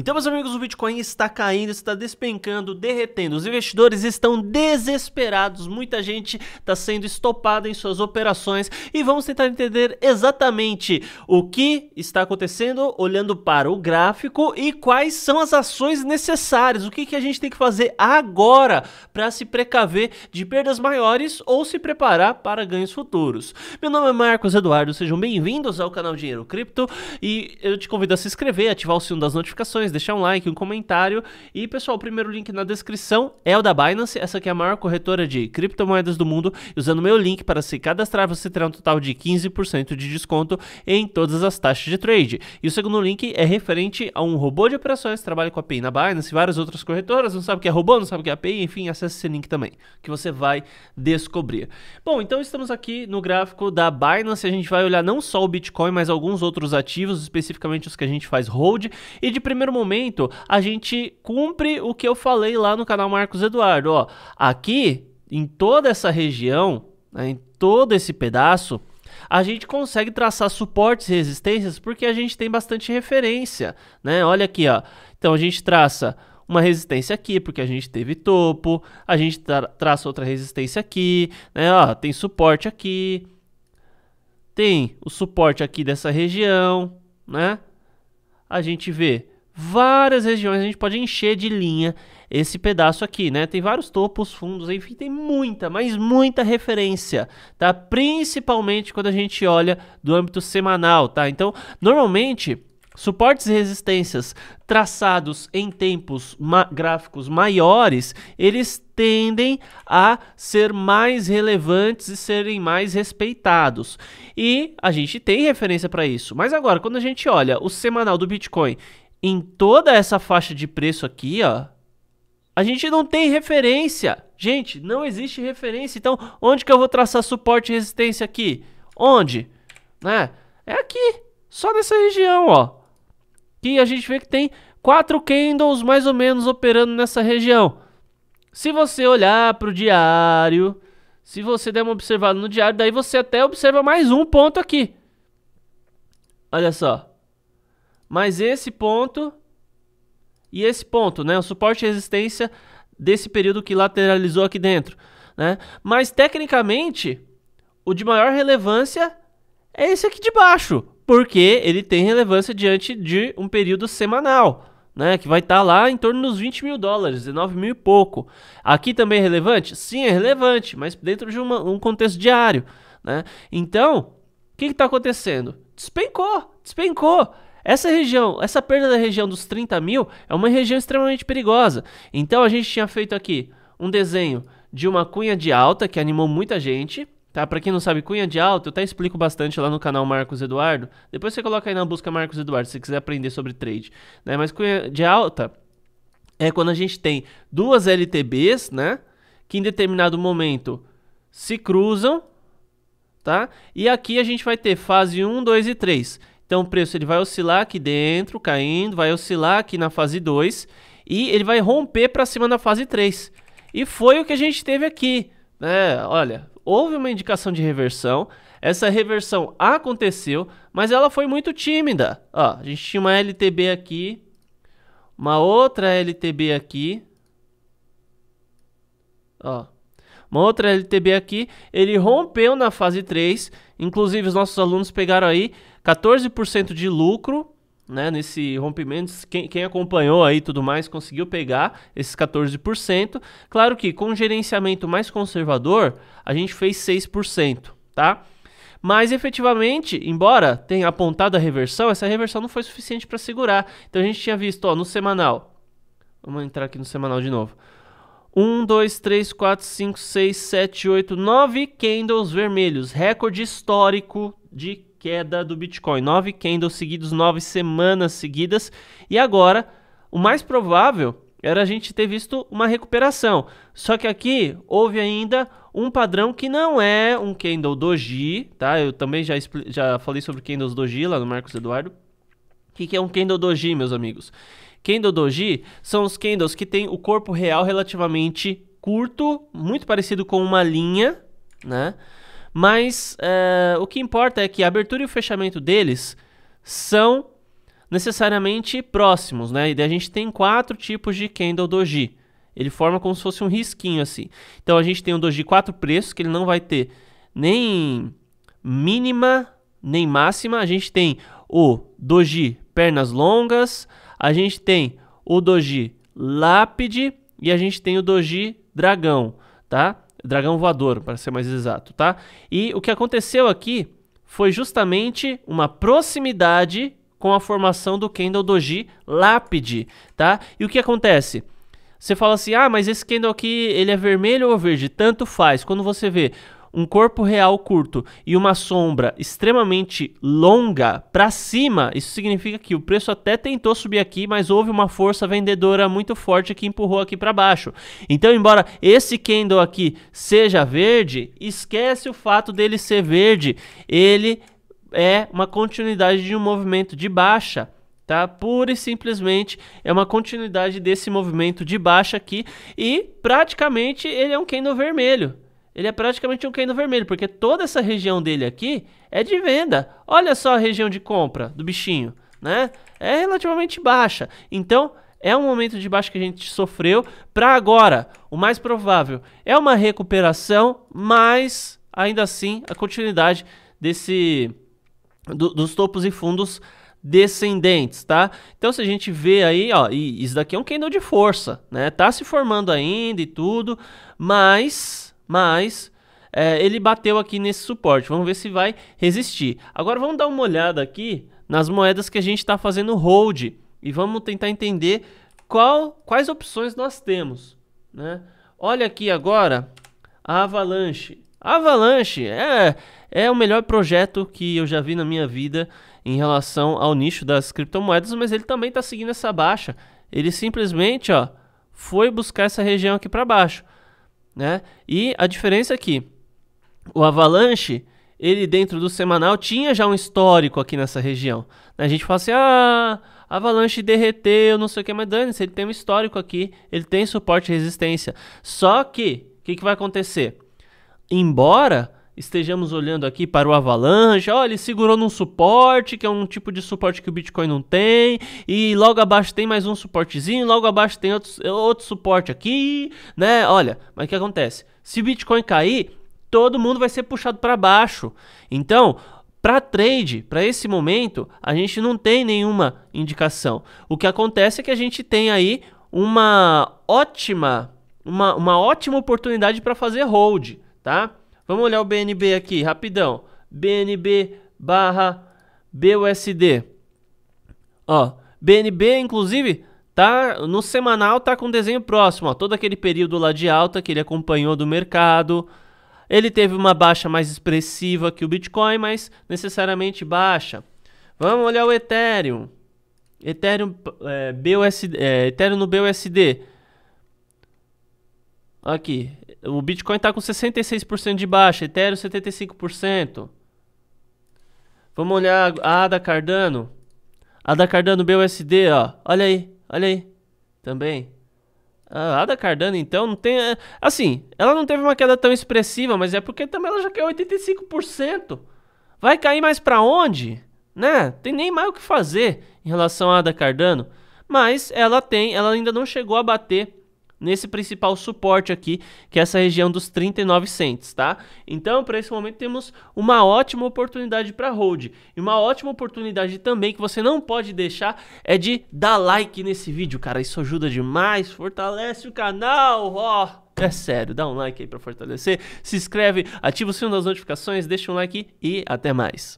Então, meus amigos, o Bitcoin está caindo, está despencando, derretendo. Os investidores estão desesperados, muita gente está sendo estopada em suas operações e vamos tentar entender exatamente o que está acontecendo, olhando para o gráfico e quais são as ações necessárias, o que, que a gente tem que fazer agora para se precaver de perdas maiores ou se preparar para ganhos futuros. Meu nome é Marcos Eduardo, sejam bem-vindos ao canal Dinheiro Cripto e eu te convido a se inscrever, ativar o sino das notificações deixar um like, um comentário. E, pessoal, o primeiro link na descrição é o da Binance, essa que é a maior corretora de criptomoedas do mundo. Usando o meu link para se cadastrar, você terá um total de 15% de desconto em todas as taxas de trade. E o segundo link é referente a um robô de operações, trabalha com API na Binance e várias outras corretoras, não sabe o que é robô, não sabe o que é API, enfim, acesse esse link também, que você vai descobrir. Bom, então estamos aqui no gráfico da Binance, a gente vai olhar não só o Bitcoin, mas alguns outros ativos, especificamente os que a gente faz hold, e de primeiro momento momento a gente cumpre o que eu falei lá no canal Marcos Eduardo. Ó, aqui, em toda essa região, né, em todo esse pedaço, a gente consegue traçar suportes e resistências porque a gente tem bastante referência, né? Olha aqui, ó. Então a gente traça uma resistência aqui, porque a gente teve topo, a gente tra traça outra resistência aqui, né? Ó, tem suporte aqui, tem o suporte aqui dessa região, né? A gente vê várias regiões a gente pode encher de linha esse pedaço aqui, né? Tem vários topos, fundos, enfim, tem muita, mas muita referência, tá? Principalmente quando a gente olha do âmbito semanal, tá? Então, normalmente, suportes e resistências traçados em tempos ma gráficos maiores, eles tendem a ser mais relevantes e serem mais respeitados. E a gente tem referência para isso. Mas agora, quando a gente olha o semanal do Bitcoin em toda essa faixa de preço aqui, ó, a gente não tem referência. Gente, não existe referência. Então, onde que eu vou traçar suporte e resistência aqui? Onde? Né? É aqui, só nessa região, ó. Que a gente vê que tem quatro candles mais ou menos operando nessa região. Se você olhar para o diário, se você der uma observada no diário, daí você até observa mais um ponto aqui. Olha só. Mas esse ponto e esse ponto, né? O suporte e resistência desse período que lateralizou aqui dentro, né? Mas tecnicamente, o de maior relevância é esse aqui de baixo, porque ele tem relevância diante de um período semanal, né? Que vai estar tá lá em torno dos 20 mil dólares, 19 mil e pouco. Aqui também é relevante? Sim, é relevante, mas dentro de uma, um contexto diário, né? Então, o que está acontecendo? Despencou, despencou. Essa região, essa perda da região dos 30 mil é uma região extremamente perigosa. Então a gente tinha feito aqui um desenho de uma cunha de alta que animou muita gente. Tá? Para quem não sabe, cunha de alta, eu até explico bastante lá no canal Marcos Eduardo. Depois você coloca aí na busca Marcos Eduardo, se quiser aprender sobre trade. Né? Mas cunha de alta é quando a gente tem duas LTBs, né? Que em determinado momento se cruzam, tá? E aqui a gente vai ter fase 1, 2 e 3. Então o preço ele vai oscilar aqui dentro, caindo, vai oscilar aqui na fase 2 e ele vai romper para cima da fase 3. E foi o que a gente teve aqui, né? Olha, houve uma indicação de reversão, essa reversão aconteceu, mas ela foi muito tímida. Ó, a gente tinha uma LTB aqui, uma outra LTB aqui. Ó, uma outra LTB aqui, ele rompeu na fase 3, inclusive os nossos alunos pegaram aí 14% de lucro, né, nesse rompimento, quem, quem acompanhou aí tudo mais conseguiu pegar esses 14%. Claro que com gerenciamento mais conservador, a gente fez 6%, tá? Mas efetivamente, embora tenha apontado a reversão, essa reversão não foi suficiente para segurar. Então a gente tinha visto ó, no semanal. Vamos entrar aqui no semanal de novo. 1, 2, 3, 4, 5, 6, 7, 8, 9 candles vermelhos. Recorde histórico de queda do Bitcoin. 9 candles seguidos, 9 semanas seguidas. E agora, o mais provável era a gente ter visto uma recuperação. Só que aqui houve ainda um padrão que não é um candle doji, tá? Eu também já, já falei sobre candles doji lá no Marcos Eduardo. O que, que é um candle doji, meus amigos? Kendo Doji são os Kendals que têm o corpo real relativamente curto, muito parecido com uma linha, né? Mas eh, o que importa é que a abertura e o fechamento deles são necessariamente próximos, né? E a gente tem quatro tipos de Kendo Doji. Ele forma como se fosse um risquinho assim. Então a gente tem um Doji quatro preços, que ele não vai ter nem mínima, nem máxima. A gente tem o Doji pernas longas, a gente tem o doji lápide e a gente tem o doji dragão, tá? Dragão voador, para ser mais exato, tá? E o que aconteceu aqui foi justamente uma proximidade com a formação do Kendall Doji lápide, tá? E o que acontece? Você fala assim, ah, mas esse Kendall aqui, ele é vermelho ou verde? Tanto faz. Quando você vê um corpo real curto e uma sombra extremamente longa para cima, isso significa que o preço até tentou subir aqui, mas houve uma força vendedora muito forte que empurrou aqui para baixo. Então, embora esse candle aqui seja verde, esquece o fato dele ser verde, ele é uma continuidade de um movimento de baixa tá? Pura e simplesmente é uma continuidade desse movimento de baixa aqui e praticamente ele é um candle vermelho ele é praticamente um Kendo vermelho, porque toda essa região dele aqui é de venda. Olha só a região de compra do bichinho, né? É relativamente baixa. Então, é um momento de baixo que a gente sofreu para agora. O mais provável é uma recuperação, mas ainda assim a continuidade desse do, dos topos e fundos descendentes, tá? Então se a gente vê aí, ó, isso daqui é um candle de força, né? Tá se formando ainda e tudo, mas mas é, ele bateu aqui nesse suporte. Vamos ver se vai resistir. Agora vamos dar uma olhada aqui nas moedas que a gente está fazendo hold e vamos tentar entender qual, quais opções nós temos. Né? Olha aqui agora a Avalanche. A Avalanche é, é o melhor projeto que eu já vi na minha vida em relação ao nicho das criptomoedas, mas ele também está seguindo essa baixa. Ele simplesmente ó, foi buscar essa região aqui para baixo né? E a diferença é que o Avalanche, ele dentro do semanal tinha já um histórico aqui nessa região. A gente fala assim, ah, Avalanche derreteu, não sei o que, mas dane-se, ele tem um histórico aqui, ele tem suporte e resistência. Só que, o que, que vai acontecer? Embora estejamos olhando aqui para o Avalanche, olha, ele segurou num suporte, que é um tipo de suporte que o Bitcoin não tem, e logo abaixo tem mais um suportezinho, logo abaixo tem outro, outro suporte aqui, né? Olha, mas o que acontece? Se o Bitcoin cair, todo mundo vai ser puxado para baixo. Então, para trade, para esse momento, a gente não tem nenhuma indicação. O que acontece é que a gente tem aí uma ótima uma, uma ótima oportunidade para fazer hold, tá? Vamos olhar o BNB aqui, rapidão. BNB barra BUSD. Ó, BNB, inclusive, tá no semanal tá com desenho próximo, ó, todo aquele período lá de alta que ele acompanhou do mercado. Ele teve uma baixa mais expressiva que o Bitcoin, mas necessariamente baixa. Vamos olhar o Ethereum. Ethereum, é, BUSD, é, Ethereum no BUSD. Aqui, o Bitcoin está com 66% de baixa, Ethereum 75%. Vamos olhar a ADA Cardano. A ADA Cardano BUSD, ó. Olha aí, olha aí. Também. A ADA Cardano, então, não tem... É, assim, ela não teve uma queda tão expressiva, mas é porque também ela já caiu 85%. Vai cair mais para onde? Né? Tem nem mais o que fazer em relação à ADA Cardano. Mas ela tem, ela ainda não chegou a bater nesse principal suporte aqui, que é essa região dos 39 cents, tá? Então, para esse momento temos uma ótima oportunidade para hold. E uma ótima oportunidade também que você não pode deixar é de dar like nesse vídeo, cara. Isso ajuda demais, fortalece o canal, ó. É sério, dá um like aí para fortalecer, se inscreve, ativa o sino das notificações, deixa um like e até mais.